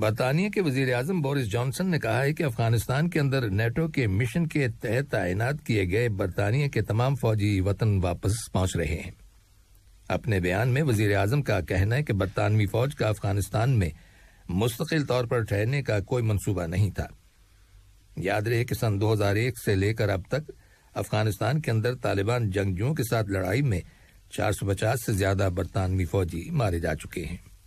बरतानिया के वजीर अजम बोरिस जॉनसन ने कहा है कि अफगानिस्तान के अंदर नेटो के मिशन के तहत तैनात किए गए बरतानिया के तमाम फौजी वतन वापस पहुंच रहे हैं अपने बयान में वजीर अजम का कहना है कि बरतानवी फौज का अफगानिस्तान में मुस्तकिल तौर पर ठहरने का कोई मनसूबा नहीं था याद रहे कि सन 2001 से लेकर अब तक अफगानिस्तान के अंदर तालिबान जंगजुओं के साथ लड़ाई में 450 से ज्यादा बरतानवी फौजी मारे जा चुके हैं